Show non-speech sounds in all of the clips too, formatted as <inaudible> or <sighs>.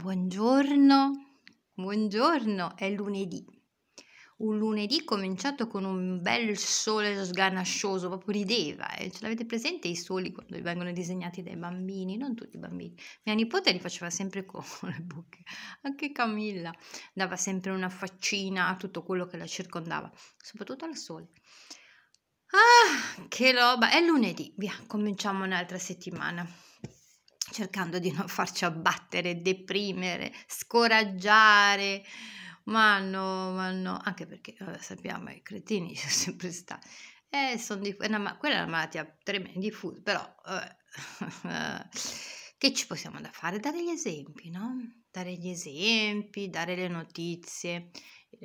Buongiorno, buongiorno, è lunedì. Un lunedì cominciato con un bel sole sganascioso, proprio rideva. Eh. Ce l'avete presente i soli quando vengono disegnati dai bambini? Non tutti i bambini. Mia nipote li faceva sempre con <laughs> le buche. Anche Camilla dava sempre una faccina a tutto quello che la circondava, soprattutto al sole. Ah, che roba! È lunedì, via, cominciamo un'altra settimana cercando di non farci abbattere, deprimere, scoraggiare. Ma no, ma no, anche perché eh, sappiamo, i cretini <laughs> sono sempre stati. Eh, sono di, una, quella è una malattia tremenda, diffusa, però eh, che ci possiamo da fare? Dare gli esempi, no? Dare gli esempi, dare le notizie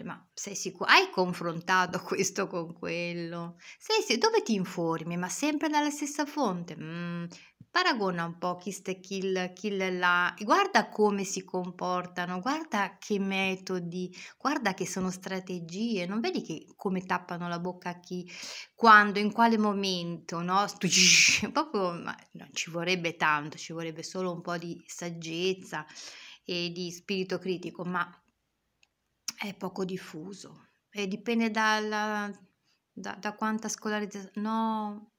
ma sei sicuro? Hai confrontato questo con quello? Sei sicuro? Dove ti informi? Ma sempre dalla stessa fonte? Mm, Paragona un po' chi sta kill, kill là, guarda come si comportano, guarda che metodi, guarda che sono strategie, non vedi che, come tappano la bocca a chi, quando, in quale momento, no? <laughs> Proprio, ma, no, ci vorrebbe tanto, ci vorrebbe solo un po' di saggezza e di spirito critico, ma è poco diffuso e dipende dalla, da, da quanta scolarizzazione, no,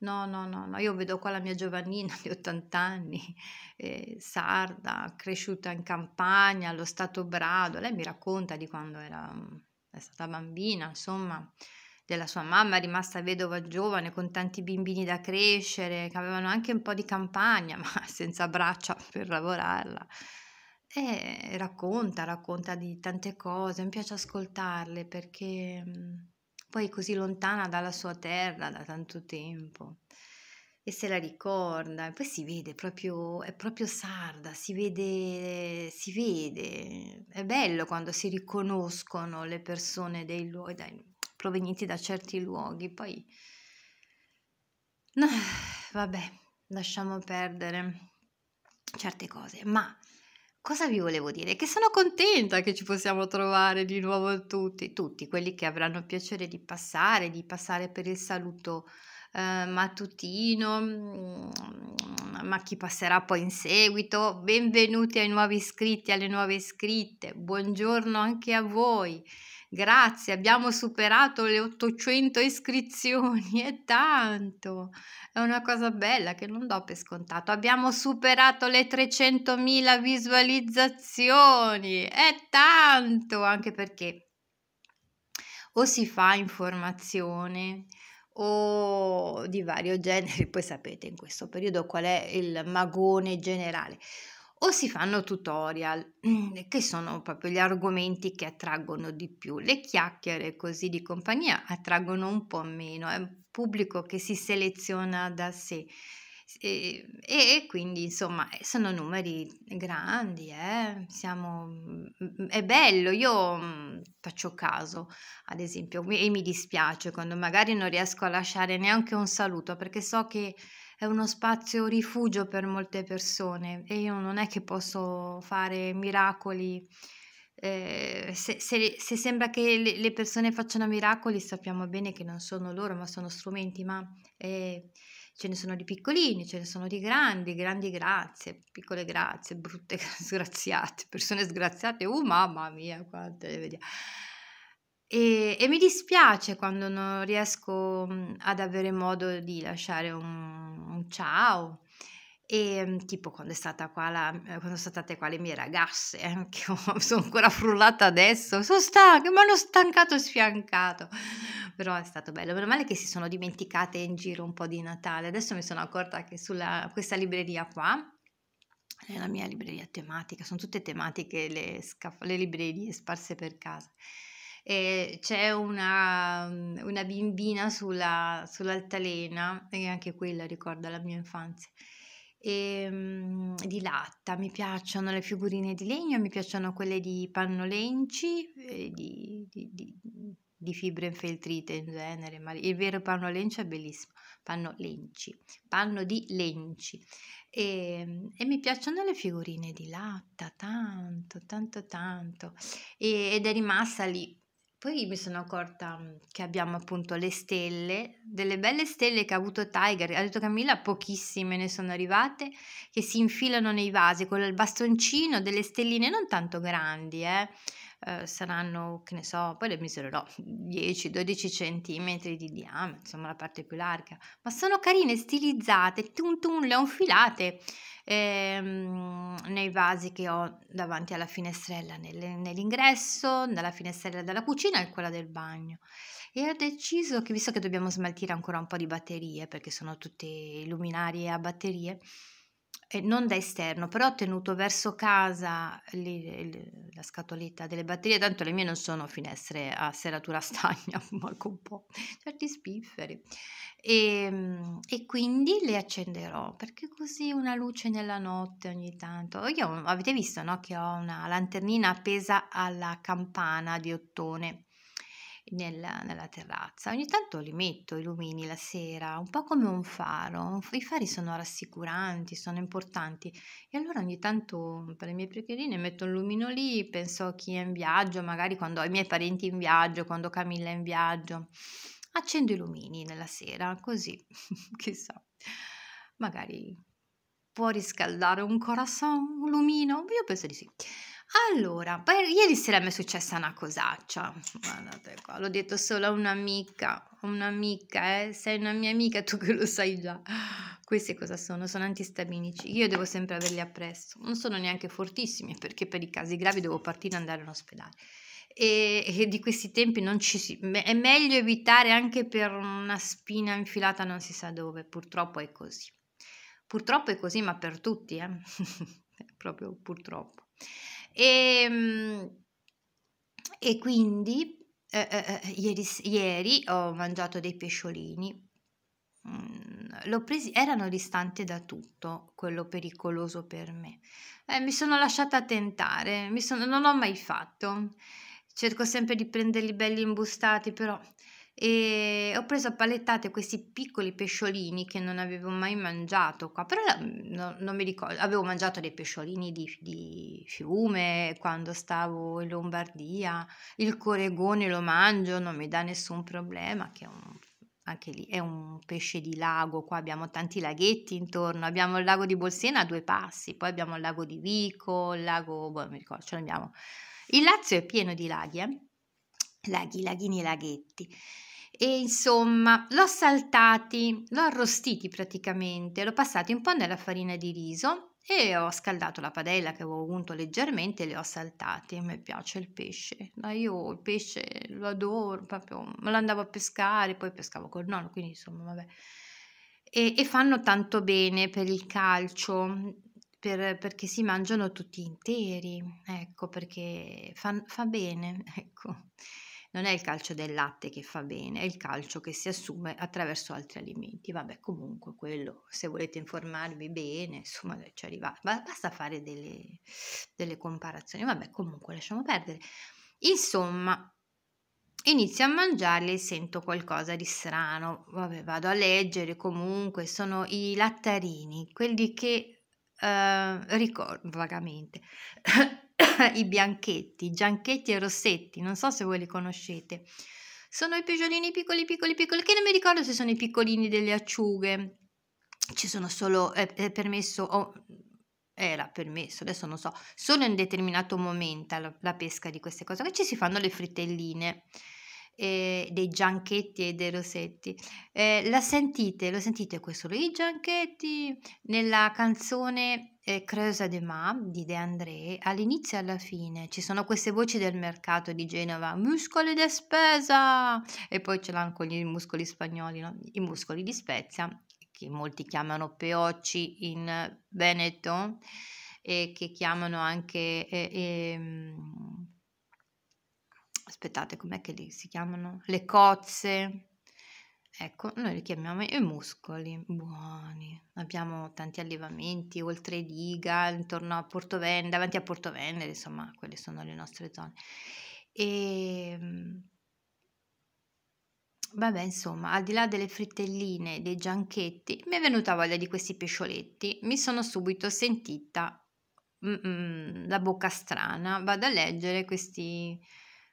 No, no, no, no, io vedo qua la mia Giovannina di 80 anni, eh, sarda, cresciuta in campagna, allo Stato Brado, lei mi racconta di quando era, mm, è stata bambina, insomma, della sua mamma rimasta vedova giovane con tanti bambini da crescere, che avevano anche un po' di campagna, <laughs> ma senza braccia per lavorarla. E racconta, racconta di tante cose, mi piace ascoltarle perché mm, poi così lontana dalla sua terra da tanto tempo e se la ricorda e poi si vede proprio è proprio sarda si vede si vede è bello quando si riconoscono le persone dei luoghi dai, provenienti da certi luoghi poi no, <sighs> vabbè lasciamo perdere certe cose ma cosa vi volevo dire? Che sono contenta che ci possiamo trovare di nuovo tutti, tutti quelli che avranno piacere di passare, di passare per il saluto eh, mattutino, mm, ma chi passerà poi in seguito. Benvenuti ai nuovi iscritti, alle nuove iscritte, buongiorno anche a voi. Grazie, abbiamo superato le 800 iscrizioni, è tanto, è una cosa bella che non do per scontato. Abbiamo superato le 300.000 visualizzazioni, è tanto, anche perché o si fa informazione o di vario genere, poi sapete in questo periodo qual è il magone generale o si fanno tutorial, mm, che sono proprio gli argomenti che attraggono di più. Le chiacchiere così di compagnia attraggono un po' meno, è un pubblico che si seleziona da sé. E, e quindi insomma eh, sono numeri grandi, eh? Siamo, mm, è bello, io mm, faccio caso ad esempio e mi dispiace quando magari non riesco a lasciare neanche un saluto perché so che è uno spazio rifugio per molte persone e io non è che posso fare miracoli. Eh, se, se, se, sembra che le, le, persone facciano miracoli, sappiamo bene che non sono loro, ma sono strumenti, ma eh, ce ne sono di piccolini, ce ne sono di grandi, grandi grazie, piccole grazie, brutte, <laughs> sgraziate, persone sgraziate, uh, mamma mia, quante le vediamo. E, e, mi dispiace quando non riesco mhmm, ad avere modo di lasciare un, un ciao. E, ehm, tipo quando, è stata qua la, eh, quando sono state qua le mie ragazze, eh, <laughs> che <laughs> sono ancora frullata adesso, sono stanca, mi hanno stancato e sfiancato. Però è stato bello, meno male che si sono dimenticate in giro un po' di Natale. Adesso mi sono accorta che sulla questa libreria qua, la mia libreria tematica, sono tutte tematiche le, scaf- le librerie sparse per casa e c'è una, mm, una bimbina sulla, sull'altalena, e anche quella ricorda la mia infanzia, e, mm, di latta. Mi piacciono le figurine di legno, mi piacciono quelle di pannolenci, eh, di, di, di, di fibre infeltrite in genere, ma il vero pannolenci è bellissimo, panno panno di lenci. E, mm, e, mi piacciono le figurine di latta tanto, tanto, tanto e, ed è rimasta lì poi mi sono accorta mhmm, che abbiamo appunto le stelle, delle belle stelle che ha avuto Tiger, ha detto Camilla, pochissime ne sono arrivate, che si infilano nei vasi con il bastoncino, delle stelline non tanto grandi, eh, eh, saranno, che ne so, poi le misurerò 10-12 <laughs> centimetri di diametro, insomma la parte più larga, ma sono carine, stilizzate, tun tun, le ho infilate ehm, nei vasi che ho davanti alla finestrella, nel, nell'ingresso, dalla finestrella della cucina e quella del bagno e ho deciso che visto che dobbiamo smaltire ancora un po' di batterie perché sono tutte luminarie a batterie non da esterno, però ho tenuto verso casa li, li, la scatoletta delle batterie, tanto le mie non sono finestre a serratura <laughs> stagna, manco un po', certi spifferi. E, ehm, e, quindi le accenderò perché così una luce nella notte ogni tanto. Io avete visto no, che ho una lanternina appesa alla campana di ottone nella, nella terrazza. Ogni tanto li metto i lumini la sera, un po' come un faro. I fari sono rassicuranti, sono importanti. E allora ogni tanto per le mie precherine metto un lumino lì, penso a chi è in viaggio, magari quando ho i miei parenti in viaggio, quando Camilla è in viaggio. Accendo i lumini nella sera, così, <laughs> chissà, magari può riscaldare un corazon, un lumino? Io penso di sì. Allora, poi ieri sera mi è successa una cosaccia, guardate qua, l'ho detto solo a un'amica, un'amica, eh? sei una mia amica, tu che lo sai già. queste cosa sono? Sono antistaminici, io devo sempre averli appresso, non sono neanche fortissimi perché per i casi gravi devo partire e andare in ospedale. E, e di questi tempi non ci si, è meglio evitare anche per una spina infilata non si sa dove, purtroppo è così. Purtroppo è così, ma per tutti, eh? <laughs> proprio purtroppo. E, ehm, e quindi eh, eh, eh ieri, ieri, ho mangiato dei pesciolini. Mm, l'ho presi, erano distanti da tutto quello pericoloso per me. Eh, mi sono lasciata tentare, sono, non l'ho mai fatto. Cerco sempre di prenderli belli imbustati, però e ho preso a palettate questi piccoli pesciolini che non avevo mai mangiato qua, però mm, no, non mi ricordo, avevo mangiato dei pesciolini di, di fiume quando stavo in Lombardia, il coregone lo mangio, non mi dà nessun problema, che è un anche lì è un pesce di lago, qua abbiamo tanti laghetti intorno, abbiamo il lago di Bolsena a due passi, poi abbiamo il lago di Vico, il lago, boh, non mi ricordo, ce l'abbiamo. Il Lazio è pieno di laghi, eh? laghi, laghini e laghetti e insomma l'ho saltati, l'ho arrostiti praticamente, l'ho passato un po' nella farina di riso e ho scaldato la padella che avevo unto leggermente e le ho saltate. A me piace il pesce, ma io il pesce lo adoro, proprio me lo andavo a pescare, poi pescavo col nonno, quindi insomma vabbè. E, e fanno tanto bene per il calcio, per, perché si mangiano tutti interi, ecco perché fa, fa bene, <laughs> ecco non è il calcio del latte che fa bene, è il calcio che si assume attraverso altri alimenti. Vabbè, comunque quello, se volete informarvi bene, insomma, ci arriva. Basta fare delle, delle comparazioni. Vabbè, comunque lasciamo perdere. Insomma, inizio a mangiarli e sento qualcosa di strano. Vabbè, vado a leggere comunque, sono i lattarini, quelli che eh, ricordo vagamente. <coughs> <laughs> i bianchetti, gianchetti e rossetti, non so se voi li conoscete. Sono i pigiolini piccoli, piccoli, piccoli, che non mi ricordo se sono i piccolini delle acciughe. Ci sono solo, è, è permesso, oh, era permesso, adesso non so, solo in determinato momento la, la, pesca di queste cose, che ci si fanno le frittelline, Eh, dei gianchetti e dei rossetti. Eh, la sentite, lo sentite questo, i gianchetti nella canzone eh, Creuse de Ma di De André, all'inizio e alla fine ci sono queste voci del mercato di Genova, muscoli de spesa, e poi ce l'hanno con i muscoli spagnoli, no? i muscoli di Spezia, che molti chiamano peocci in Veneto e che chiamano anche... Eh, eh, aspettate, com'è che li si chiamano? Le cozze, Ecco, noi li chiamiamo i muscoli, buoni. Abbiamo tanti allevamenti, oltre Liga, intorno a Porto Venere, davanti a Porto Venere, insomma, quelle sono le nostre zone. E ehm, vabbè, insomma, al di là delle frittelline, dei gianchetti, mi è venuta voglia di questi pescioletti. Mi sono subito sentita la bocca strana. Vado a leggere questi,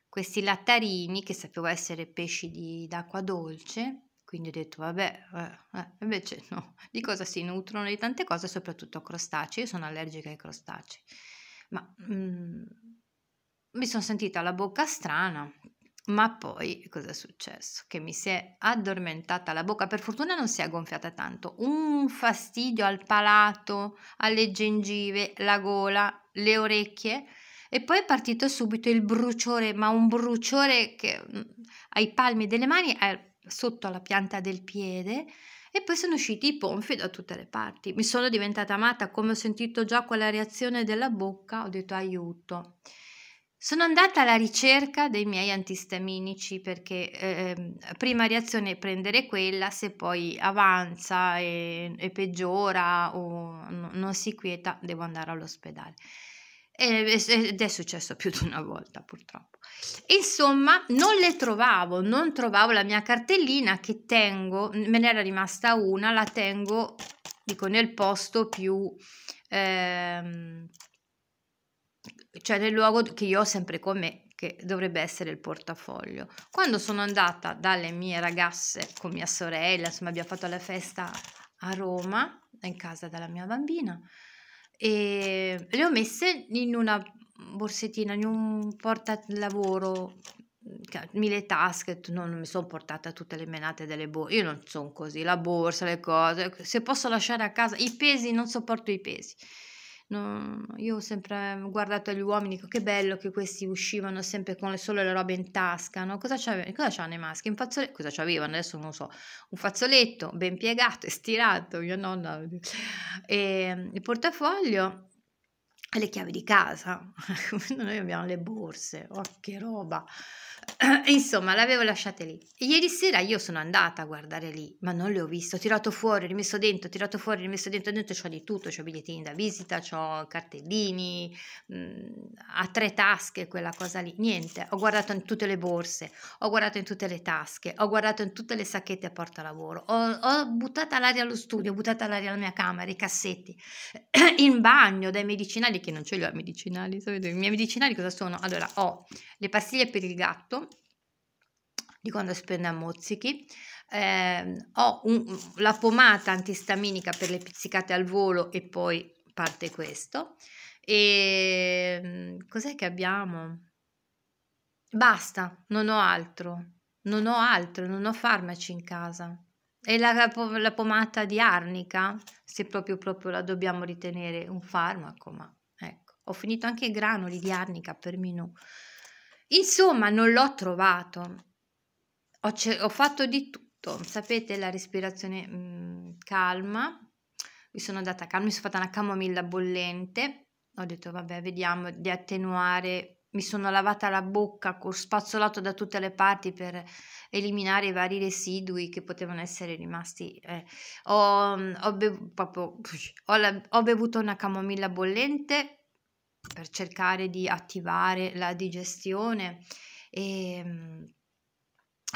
questi lattarini, che sapevo essere pesci di, d'acqua dolce quindi ho detto, vabbè, eh, eh. invece <laughs> no, di cosa si nutrono? Di tante cose, soprattutto crostacei, io sono allergica ai crostacei, ma mm, mi sono sentita la bocca strana, ma poi cosa è successo? Che mi si è addormentata la bocca, per fortuna non si è gonfiata tanto, un fastidio al palato, alle gengive, la gola, le orecchie e poi è partito subito il bruciore, ma un bruciore che mm, ai palmi delle mani è sotto alla pianta del piede e poi sono usciti i ponfi da tutte le parti. Mi sono diventata amata, come ho sentito già quella reazione della bocca, ho detto aiuto. Sono andata alla ricerca dei miei antistaminici perché eh, prima reazione è prendere quella, se poi avanza e, e peggiora o non si quieta devo andare all'ospedale. Eh, ed è successo più di una volta purtroppo. Insomma, non le trovavo, non trovavo la mia cartellina che tengo, me ne era rimasta una, la tengo, dico, nel posto più, ehm, cioè nel luogo che io ho sempre con me, che dovrebbe essere il portafoglio. Quando sono andata dalle mie ragazze con mia sorella, insomma abbiamo fatto la festa a Roma, in casa della mia bambina, e ehm, le ho messe in una borsettina, in un porta lavoro mm, mille tasche, non mi sono portata tutte le menate delle borse, io non sono così, la borsa, le cose, se posso lasciare a casa, i pesi, non sopporto i pesi. No, io ho sempre mm, guardato gli uomini, che bello che questi uscivano sempre con le, solo le robe in tasca, no? Cosa, cosa c'hanno i maschi? Un fazzoletto, cosa c'avevano? Adesso non lo so, un fazzoletto ben piegato e stirato, mio nonno, e ehm, il portafoglio e le chiavi di casa. <laughs> Noi abbiamo le borse, oh che roba! <clears throat> insomma, l'avevo lasciata lì. ieri sera io sono andata a guardare lì, ma non le ho viste. Ho tirato fuori, rimesso dentro, tirato fuori, rimesso dentro. Dentro c'ho di tutto, c'ho bigliettini da visita, c'ho cartellini, mh, mm, a tre tasche quella cosa lì. Niente, ho guardato in tutte le borse, ho guardato in tutte le tasche, ho guardato in tutte le sacchette a porta lavoro. Ho, ho buttato all'aria lo studio, ho buttato all'aria la mia camera, i cassetti, <clears throat> in bagno, dai medicinali, che non ce li ho i medicinali, sapete? I miei medicinali cosa sono? Allora, ho le pastiglie per il gatto, agosto di quando spende a mozzichi eh, ho un, la pomata antistaminica per le pizzicate al volo e poi parte questo e ehm, cos'è che abbiamo basta non ho altro non ho altro non ho farmaci in casa e la, la pomata di arnica se proprio proprio la dobbiamo ritenere un farmaco ma ecco ho finito anche i granuli di arnica per menù Insomma, non l'ho trovato. Ho, ho, fatto di tutto. Sapete, la respirazione mh, mhmm, calma. Mi sono data calma, mi sono fatta una camomilla bollente. Ho detto, vabbè, vediamo di attenuare. Mi sono lavata la bocca, ho spazzolato da tutte le parti per eliminare i vari residui che potevano essere rimasti. Eh, ho, mhmm, ho, bev proprio, ho, la, ho bevuto una camomilla bollente, per cercare di attivare la digestione e, ehm,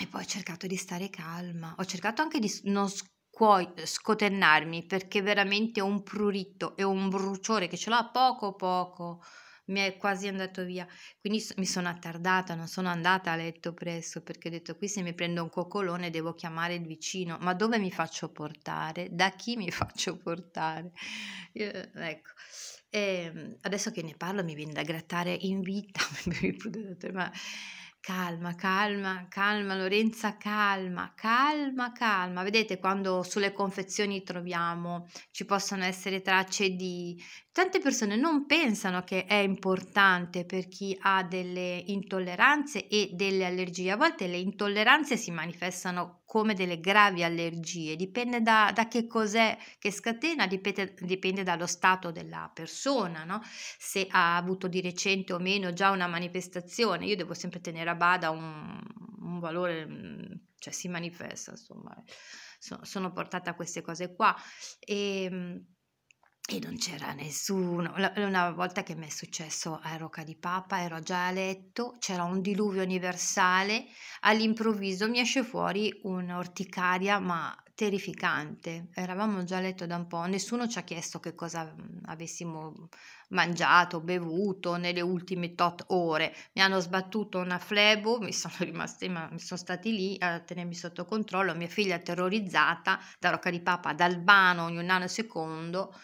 e poi ho cercato di stare calma, ho cercato anche di non scuo- scotennarmi perché veramente un prurito e un bruciore che ce l'ha poco poco mi è quasi andato via. Quindi mi sono attardata, non sono andata a letto presto perché ho detto qui se mi prendo un coccolone devo chiamare il vicino, ma dove mi faccio portare? Da chi mi <laughs> faccio portare? Io, ecco. E ehm, adesso che ne parlo mi viene da grattare in vita, <laughs> ma calma, calma, calma Lorenza, calma, calma, calma. Vedete quando sulle confezioni troviamo, ci possono essere tracce di... Tante persone non pensano che è importante per chi ha delle intolleranze e delle allergie. A volte le intolleranze si manifestano come delle gravi allergie, dipende da, da che cos'è che scatena, dipende, dipende, dallo stato della persona, no? se ha avuto di recente o meno già una manifestazione. Io devo sempre tenere a bada un, un valore, mm, cioè si manifesta, insomma, so, sono portata a queste cose qua. E, ehm, e non c'era nessuno. Una volta che mi è successo a Roca di Papa, ero già a letto, c'era un diluvio universale, all'improvviso mi esce fuori un'orticaria, ma terrificante. Eravamo già a letto da un po', nessuno ci ha chiesto che cosa mm, avessimo mangiato, bevuto nelle ultime tot ore. Mi hanno sbattuto una flebo, mi sono rimasti, ma mi sono stati lì a tenermi sotto controllo. Mia figlia terrorizzata da Rocca di Papa ad Albano ogni un nanosecondo secondo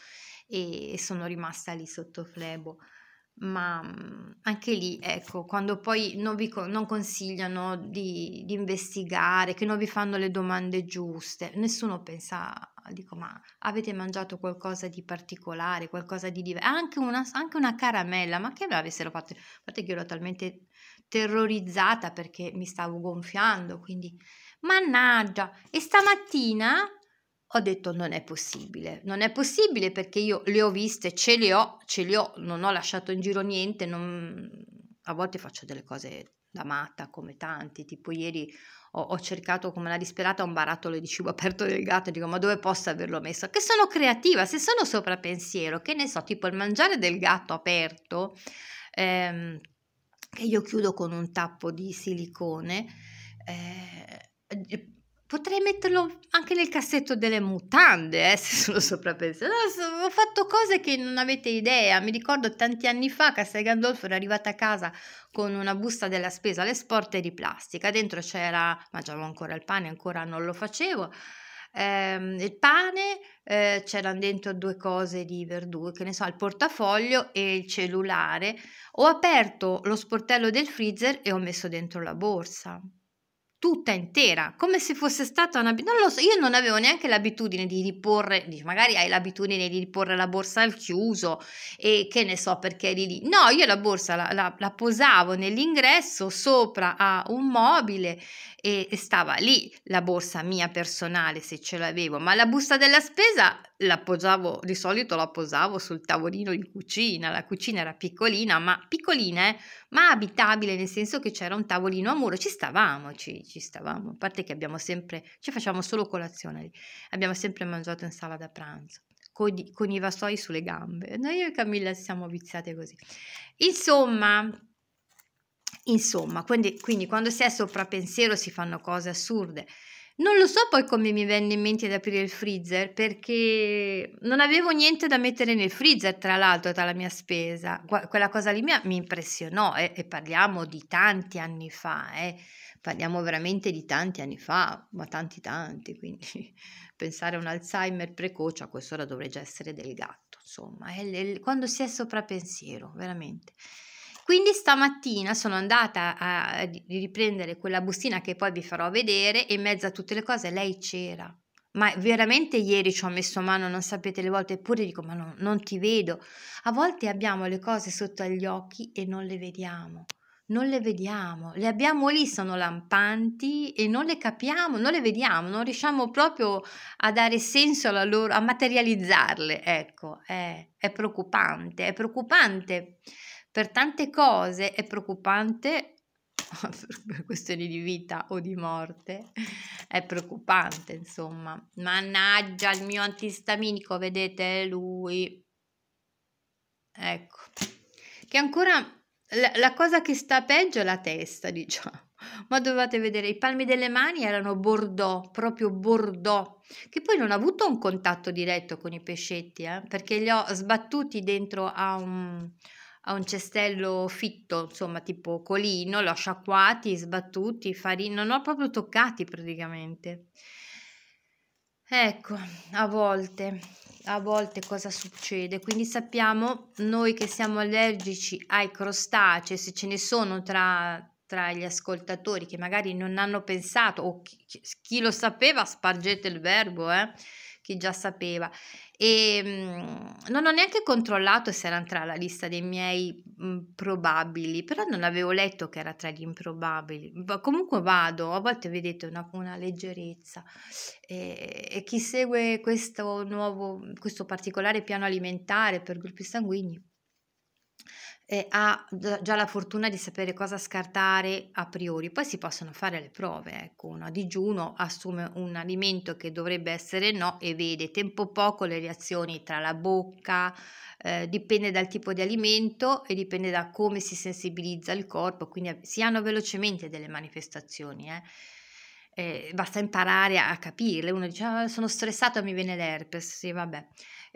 e sono rimasta lì sotto flebo ma mhmm, anche lì, ecco, quando poi non vi non consigliano di, di, investigare, che non vi fanno le domande giuste, nessuno pensa, dico, ma avete mangiato qualcosa di particolare, qualcosa di diverso, anche una, anche una caramella, ma che me l'avessero fatto? Infatti che ero talmente terrorizzata perché mi stavo gonfiando, quindi, mannaggia, e stamattina ho detto non è possibile, non è possibile perché io le ho viste, ce le ho, ce le ho, non ho lasciato in giro niente, non... a volte faccio delle cose da matta come tanti, tipo ieri ho, ho cercato come una disperata un barattolo di cibo <laughs> aperto del gatto e dico ma dove posso averlo messo? Che sono creativa, se sono sopra pensiero, che ne so, tipo il mangiare del gatto aperto, ehm, che io chiudo con un tappo di silicone, eh, Potrei metterlo anche nel cassetto delle mutande, eh, <laughs> se sono sopravpensato. No, ho fatto cose che non avete idea. Mi ricordo tanti anni fa Castel Gandolfo era arrivata a casa con una busta della spesa le all'esporte di plastica. Dentro c'era, mangiavo ancora il pane, ancora non lo facevo. Eh, il pane, eh, c'erano dentro due cose di verdure, che ne so, il portafoglio e il cellulare. Ho aperto lo sportello del freezer e ho messo dentro la borsa tutta intera, come se fosse stata una... non lo so, io non avevo neanche l'abitudine di riporre, magari hai l'abitudine di riporre la borsa al chiuso e che ne so perché eri lì, no, io la borsa la, la, la posavo nell'ingresso sopra a un mobile e stava lì la borsa mia personale se ce l'avevo, ma la busta della spesa la posavo, di solito la posavo sul tavolino in cucina, la cucina era piccolina, ma piccolina, eh, ma abitabile, nel senso che c'era un tavolino a muro, ci stavamo, ci, ci stavamo, a parte che abbiamo sempre, ci facciamo solo colazione abbiamo sempre mangiato in sala da pranzo con, i vassoi sulle gambe. Noi e Camilla siamo viziate così. Insomma, Insomma, quindi, quindi quando si è sopra pensiero si fanno cose assurde. Non lo so poi come mi venne in mente di aprire il freezer perché non avevo niente da mettere nel freezer, tra l'altro, dalla mia spesa. Quella cosa lì mi impressionò eh, e parliamo di tanti anni fa, eh. parliamo veramente di tanti anni fa, ma tanti tanti, quindi <laughs> pensare a un Alzheimer precoce a quest'ora dovrei già essere del gatto, insomma, è, è, quando si è sopra pensiero, veramente. Quindi stamattina sono andata a riprendere quella bustina che poi vi farò vedere e in mezzo a tutte le cose lei c'era. Ma veramente ieri ci ho messo mano, non sapete le volte, eppure dico ma no, non ti vedo. A volte abbiamo le cose sotto agli occhi e non le vediamo. Non le vediamo, le abbiamo lì, sono lampanti e non le capiamo, non le vediamo, non riusciamo proprio a dare senso alla loro, a materializzarle. Ecco, è, eh, è preoccupante, è preoccupante per tante cose è preoccupante, <laughs> per questioni di vita o di morte, è preoccupante, insomma. Mannaggia il mio antistaminico, vedete è lui. Ecco. Che ancora la, la cosa che sta peggio è la testa, <laughs> diciamo ma dovevate vedere i palmi delle mani erano bordeaux, proprio bordeaux, che poi non ha avuto un contatto diretto con i pescetti, eh, perché li ho sbattuti dentro a un, a un cestello fitto, insomma, tipo colino, l'ho sciacquati, sbattuti, farina, non ho proprio toccati praticamente. Ecco, a volte, a volte cosa succede? Quindi sappiamo noi che siamo allergici ai crostacei, se ce ne sono tra, tra gli ascoltatori che magari non hanno pensato o chi, chi lo sapeva, spargete il verbo, eh, chi già sapeva e ehm, non ho neanche controllato se era tra la lista dei miei mhmm, probabili, però non avevo letto che era tra gli improbabili. Ma comunque vado, a volte vedete una, una leggerezza e, ehm, e, chi segue questo nuovo, questo particolare piano alimentare per gruppi sanguigni eh, ha già la fortuna di sapere cosa scartare a priori, poi si possono fare le prove, ecco, uno a digiuno assume un alimento che dovrebbe essere no e vede tempo poco le reazioni tra la bocca, eh, dipende dal tipo di alimento e dipende da come si sensibilizza il corpo, quindi si hanno velocemente delle manifestazioni. Eh. Eh, basta imparare a capirle. Uno dice: ah, Sono stressato, mi viene l'herpes. Sì, vabbè.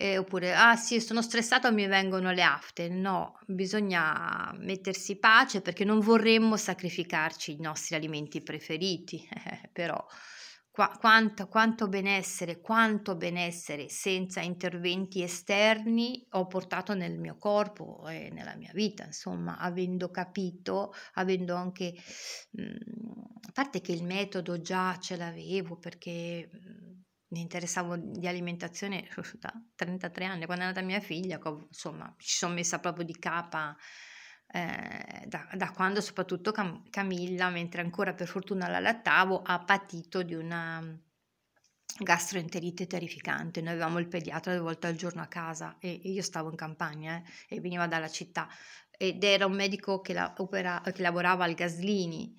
Eh, oppure, ah sì, sono stressato, mi vengono le afte. No, bisogna mettersi pace perché non vorremmo sacrificarci i nostri alimenti preferiti, <laughs> però qua, quanto, quanto benessere, quanto benessere senza interventi esterni ho portato nel mio corpo e nella mia vita, insomma, avendo capito, avendo anche, mh, mm, a parte che il metodo già ce l'avevo perché... Mh, mm, mi interessavo di alimentazione <laughs> da 33 anni, quando è nata mia figlia, insomma, ci sono messa proprio di capa eh, da, da, quando soprattutto Cam- Camilla, mentre ancora per fortuna la lattavo, ha patito di una gastroenterite terrificante. Noi avevamo il pediatra due volte al giorno a casa e, e io stavo in campagna eh, e veniva dalla città ed era un medico che, la opera, che lavorava al Gaslini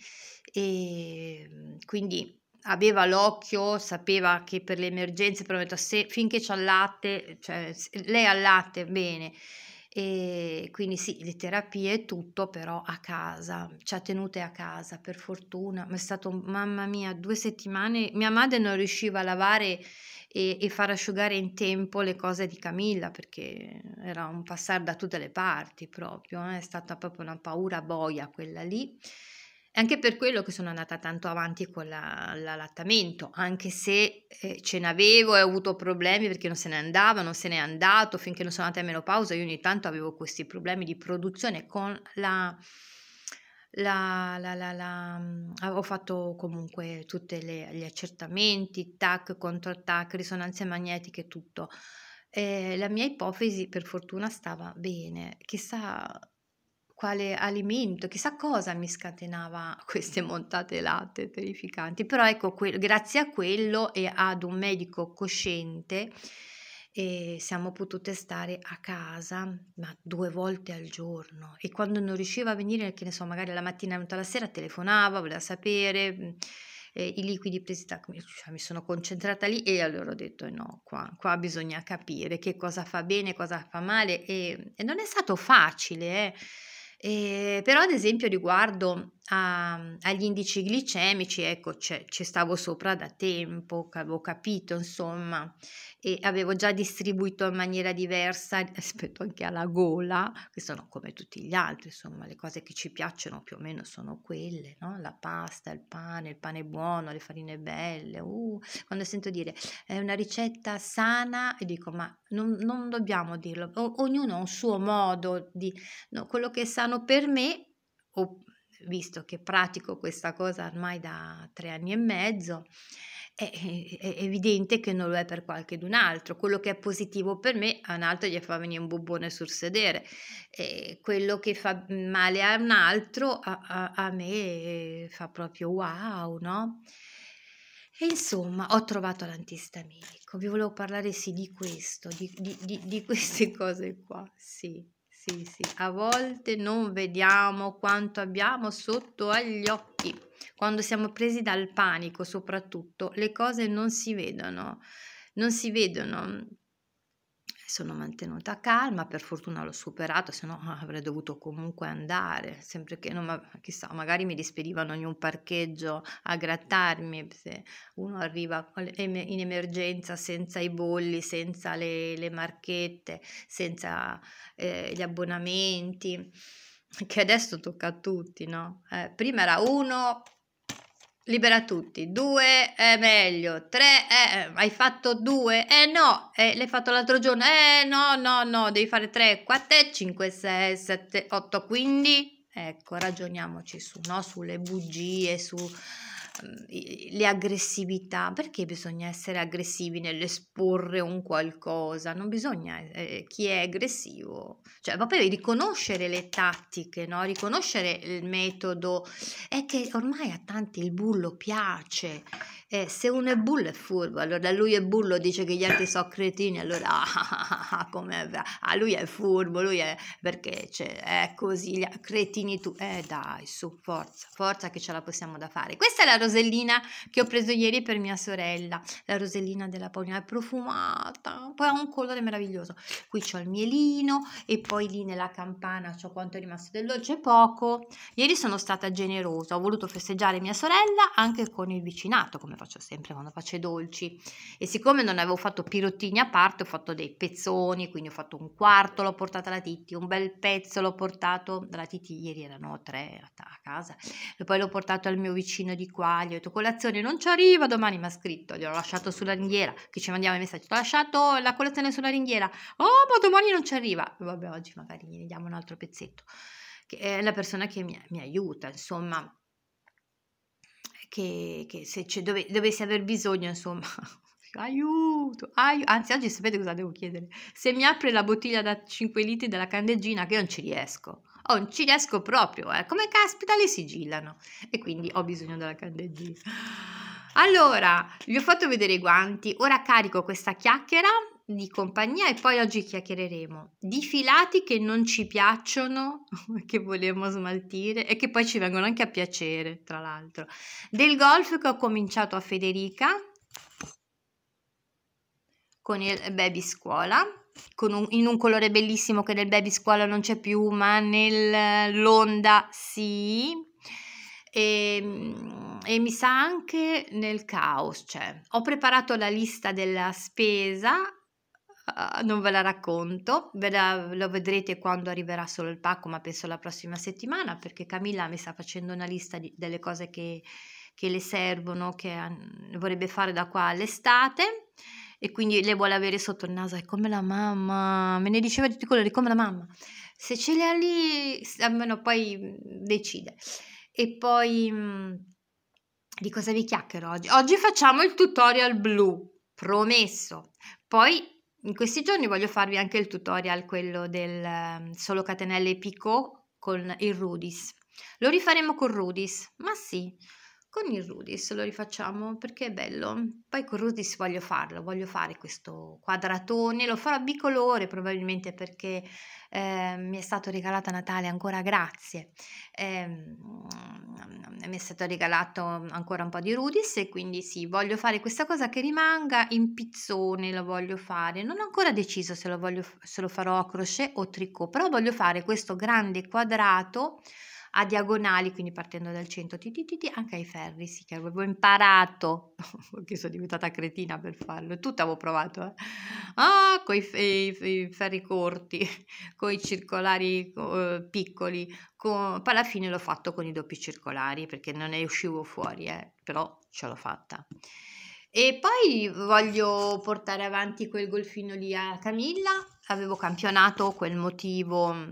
e quindi aveva l'occhio, sapeva che per le emergenze, prometto, se, finché c'è il latte, cioè, lei ha il latte, bene. E quindi sì, le terapie tutto, però a casa, ci ha tenute a casa per fortuna, ma è stato, mamma mia, due settimane, mia madre non riusciva a lavare e, e far asciugare in tempo le cose di Camilla perché era un passare da tutte le parti proprio, eh? è stata proprio una paura boia quella lì. È anche per quello che sono andata tanto avanti con l'allattamento, anche se eh, ce n'avevo e ho avuto problemi perché non se ne andava, non se n'è andato, finché non sono andata in menopausa io ogni tanto avevo questi problemi di produzione con la... La, la, la, la, mm, avevo fatto comunque tutti gli accertamenti, tac, contro tac, risonanze magnetiche, tutto. Eh, la mia ipofisi per fortuna stava bene, chissà quale alimento, chissà cosa mi scatenava <laughs> queste montate latte terrificanti, però ecco, quel, grazie a quello e ad un medico cosciente eh, siamo potute stare a casa, ma due volte al giorno e quando non riusciva a venire, che ne so, magari la mattina è la sera, telefonava, voleva sapere mm, eh, i liquidi presi da... Cioè, mi sono concentrata lì e allora ho detto no, qua, qua bisogna capire che cosa fa bene, cosa fa male e, e non è stato facile, eh eh, però ad esempio riguardo a, agli indici glicemici, ecco, ci stavo sopra da tempo, avevo capito, insomma, e avevo già distribuito in maniera diversa <laughs> rispetto anche alla gola, che sono come tutti gli altri, insomma, le cose che ci piacciono più o meno sono quelle, no? La pasta, il pane, il pane buono, le farine belle. Uh, quando sento dire è una ricetta sana, e dico, ma non, non dobbiamo dirlo, o, ognuno ha un suo modo di... No, quello che è sano per me o visto che pratico questa cosa ormai da tre anni e mezzo, è, è, evidente che non lo è per qualche d'un altro. Quello che è positivo per me, a un altro gli fa venire un bubone sul sedere, e quello che fa male a un altro, a, a, a me fa proprio wow, no? E insomma, ho trovato l'antistaminico. Vi volevo parlare sì di questo, di, di, di, di queste <laughs> cose qua, sì sì, sì, a volte non vediamo quanto abbiamo sotto agli occhi. Quando siamo presi dal panico, soprattutto, le cose non si vedono, non si vedono sono mantenuta calma, per fortuna l'ho superato, se no ah, avrei dovuto comunque andare, sempre che non, chissà, magari mi rispedivano in un parcheggio a grattarmi, se uno arriva in emergenza senza i bolli, senza le, le marchette, senza eh, gli abbonamenti, che adesso tocca a tutti, no? Eh, prima era uno Libera tutti, due è meglio, tre è... Eh, hai fatto due? Eh no, eh, l'hai fatto l'altro giorno, eh no, no, no, devi fare tre, quattro, cinque, sei, sette, otto, quindi... Ecco, ragioniamoci su, no? Sulle bugie, su Mhmm, le aggressività, perché bisogna essere aggressivi nell'esporre un qualcosa? Non bisogna, eh, eh chi è aggressivo, cioè proprio riconoscere le tattiche, no? riconoscere il metodo, è che ormai a tanti il bullo piace, eh, se uno è bullo è furbo, allora lui è bullo, dice che gli altri sono cretini, allora ah, ah, ah, ah, ah come, ah lui è furbo, lui è perché cioè, è così, gli, cretini tu, eh dai, su, forza, forza che ce la possiamo da fare. Questa è la rosellina che ho preso ieri per mia sorella, la rosellina della Paolina, è profumata, poi ha un colore meraviglioso. Qui c'ho il mielino e poi lì nella campana c'ho quanto è rimasto del dolce, poco. Ieri sono stata generosa, ho voluto festeggiare mia sorella anche con il vicinato, come faccio sempre quando faccio i dolci e siccome non avevo fatto pirottini a parte ho fatto dei pezzoni quindi ho fatto un quarto l'ho portato alla Titti, un bel pezzo l'ho portato la Titti ieri erano tre a casa e poi l'ho portato al mio vicino di qua gli ho detto colazione non ci arriva domani mi ha scritto gli ho lasciato sulla ringhiera che ci mandiamo i messaggi ho lasciato la colazione sulla ringhiera oh ma domani non ci arriva vabbè oggi magari gli diamo un altro pezzetto che è la persona che mi, mi aiuta insomma che, che se dove, dovessi aver bisogno, insomma, <laughs> aiuto, aiuto, anzi oggi sapete cosa devo chiedere? Se mi apre la bottiglia da 5 litri della candeggina che non ci riesco. Oh, non ci riesco proprio, eh. come caspita le sigillano e quindi ho bisogno della candeggina. Allora, vi ho fatto vedere i guanti, ora carico questa chiacchiera di compagnia e poi oggi chiacchiereremo di filati che non ci piacciono, <laughs> che vogliamo smaltire e che poi ci vengono anche a piacere, tra l'altro. Del golf che ho cominciato a Federica con il baby scuola, un, in un colore bellissimo che nel baby scuola non c'è più, ma nell'onda sì. E, ehm, e, mi sa anche nel caos Cioè. Ho preparato la lista della spesa Ah, non ve la racconto, ve la, lo vedrete quando arriverà solo il pacco, ma penso la prossima settimana, perché Camilla mi sta facendo una lista di, delle cose che, che, le servono, che vorrebbe fare da qua all'estate e quindi le vuole avere sotto il naso, è come la mamma, me ne diceva di tutti i colori, come la mamma. Se ce le ha lì, almeno poi mm, decide. E poi mm, di cosa vi chiacchierò oggi? Oggi facciamo il tutorial blu, promesso. Poi in questi giorni voglio farvi anche il tutorial, quello del ehm, solo catenelle picot con il Rudis. Lo rifaremo con Rudis, ma sì, con il Rudis lo rifacciamo perché è bello. Poi con Rudis voglio farlo, voglio fare questo quadratone, lo farò bicolore probabilmente perché eh, mi è stato regalato a Natale, ancora grazie. Eh, mi è stato regalato ancora un po' di Rudis e quindi sì, voglio fare questa cosa che rimanga in pizzone, lo voglio fare. Non ho ancora deciso se lo, voglio, se lo farò a crochet o tricot, però voglio fare questo grande quadrato a diagonali, quindi partendo dal centro, ti, ti, ti, anche ai ferri, sì che avevo imparato, <laughs> che sono diventata cretina per farlo, tutto avevo provato, eh. ah, con i, ferri corti, <laughs> con i circolari eh, piccoli, con, poi alla fine l'ho fatto con i doppi circolari perché non ne uscivo fuori, eh, però ce l'ho fatta. E poi voglio portare avanti quel golfino lì a Camilla, avevo campionato quel motivo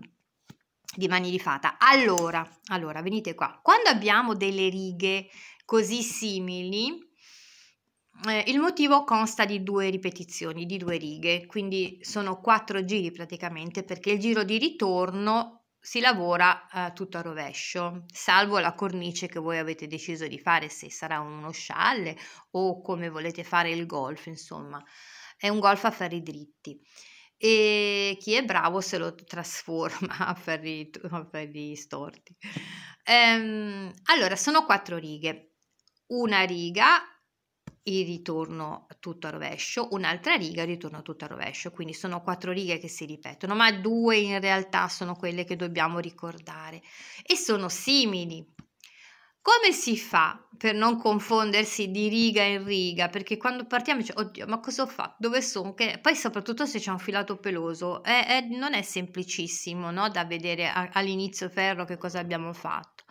di mani di fata. Allora, allora, venite qua. Quando abbiamo delle righe così simili, eh, il motivo consta di due ripetizioni, di due righe, quindi sono quattro giri praticamente, perché il giro di ritorno si lavora eh, tutto a rovescio, salvo la cornice che voi avete deciso di fare, se sarà uno scialle o come volete fare il golf, insomma, è un golf a ferri dritti e chi è bravo se lo trasforma a <laughs> ferri, a ferri storti. Ehm, allora, sono quattro righe. Una riga il ritorno tutto a rovescio, un'altra riga il ritorno tutto a rovescio, quindi sono quattro righe che si ripetono, ma due in realtà sono quelle che dobbiamo ricordare e sono simili come si fa per non confondersi di riga in riga? Perché quando partiamo dice, oddio, ma cosa ho fatto? Dove sono? Che... Poi soprattutto se c'è un filato peloso, è, è, non è semplicissimo no? da vedere all'inizio ferro che cosa abbiamo fatto.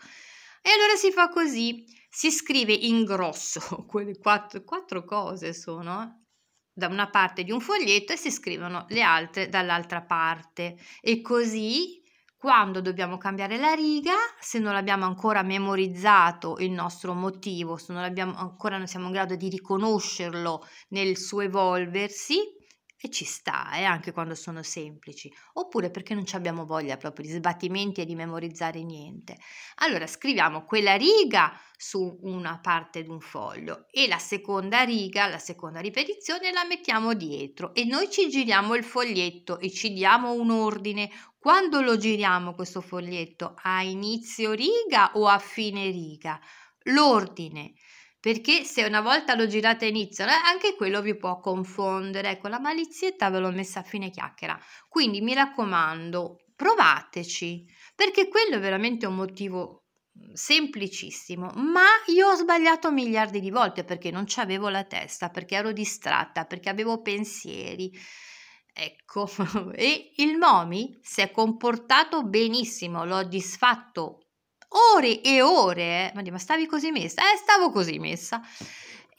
E allora si fa così, si scrive in grosso, <laughs> quelle quattro, quattro cose sono, da una parte di un foglietto e si scrivono le altre dall'altra parte. E così quando dobbiamo cambiare la riga, se non abbiamo ancora memorizzato il nostro motivo, se non abbiamo, ancora non siamo in grado di riconoscerlo nel suo evolversi, e ci sta, eh, anche quando sono semplici, oppure perché non abbiamo voglia proprio di sbattimenti e di memorizzare niente. Allora scriviamo quella riga su una parte di un foglio e la seconda riga, la seconda ripetizione la mettiamo dietro e noi ci giriamo il foglietto e ci diamo un ordine. Quando lo giriamo questo foglietto? A inizio riga o a fine riga? L'ordine perché se una volta lo girate inizio, anche quello vi può confondere. Ecco, la malizietta ve l'ho messa a fine chiacchiera. Quindi mi raccomando, provateci, perché quello è veramente un motivo mhmm, semplicissimo, ma io ho sbagliato miliardi di volte perché non ci avevo la testa, perché ero distratta, perché avevo pensieri. Ecco, <laughs> e il Momi si è comportato benissimo, l'ho disfatto ore e ore, ma, ma stavi così messa? Eh, stavo così messa.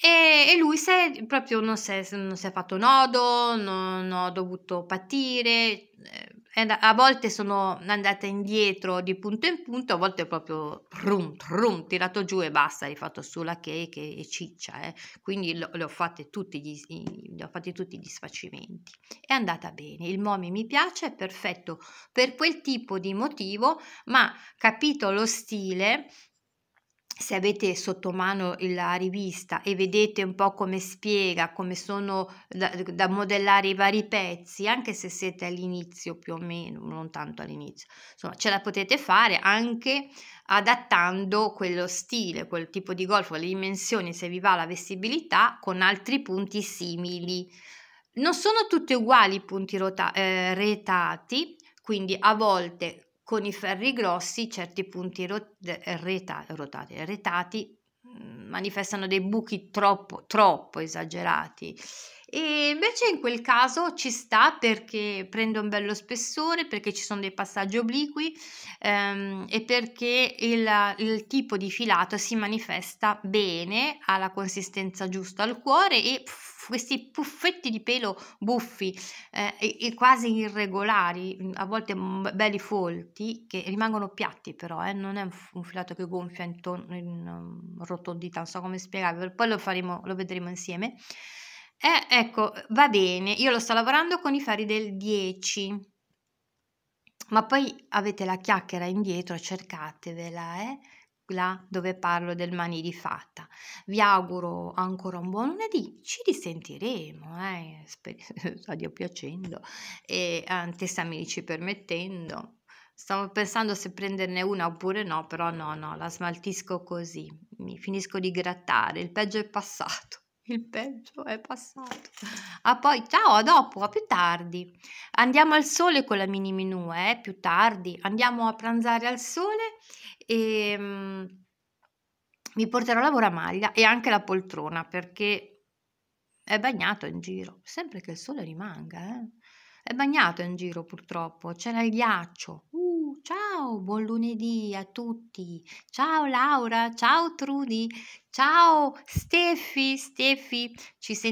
E, e lui se, proprio non si, è, non si, è, fatto nodo, non, non ho dovuto patire. Eh, eh, a volte sono andata indietro di punto in punto, a volte proprio trum, trum, tirato giù e basta, hai fatto sulla cake e, e ciccia, eh. quindi le, ho fatte tutti gli, le ho fatti tutti gli sfacimenti. È andata bene, il momi mi piace, è perfetto per quel tipo di motivo, ma capito lo stile se avete sotto mano la rivista e vedete un po' come spiega, come sono da, da, modellare i vari pezzi, anche se siete all'inizio più o meno, non tanto all'inizio, insomma ce la potete fare anche adattando quello stile, quel tipo di golfo, le dimensioni, se vi va la vestibilità, con altri punti simili. Non sono tutti uguali i punti rota- eh, retati, quindi a volte con i ferri grossi certi punti rot- reta- rotati, retati mm, manifestano dei buchi troppo, troppo esagerati e invece in quel caso ci sta perché prende un bello spessore, perché ci sono dei passaggi obliqui ehm, e perché il, il, tipo di filato si manifesta bene, ha la consistenza giusta al cuore e questi puffetti di pelo buffi eh, e, e, quasi irregolari, mm, a volte mm, belli folti, che rimangono piatti però, eh, non è un filato che gonfia in, ton- mm, in rotondità, non so come spiegarvelo, poi lo, faremo, lo vedremo insieme. Eh, ecco, va bene, io lo sto lavorando con i fari del 10, ma poi avete la chiacchiera indietro, cercatevela, eh dove parlo del Mani di fatta. Vi auguro ancora un buon lunedì, ci risentiremo, eh? Sper- <laughs> a Dio piacendo e Tessa mi dice permettendo. Stavo pensando se prenderne una oppure no, però no, no, la smaltisco così, mi finisco di grattare, il peggio è passato. <laughs> Il peggio è passato. Ah, poi ciao, a dopo, a più tardi. Andiamo al sole con la mini minu, eh, più tardi. Andiamo a pranzare al sole e ehm, mi porterò la maglia e anche la poltrona perché è bagnato in giro, sempre che il sole rimanga, eh? è bagnato in giro purtroppo, c'è il ghiaccio. Uh, ciao, buon lunedì a tutti. Ciao Laura, ciao Trudy, ciao Steffi, Steffi, ci sentiamo.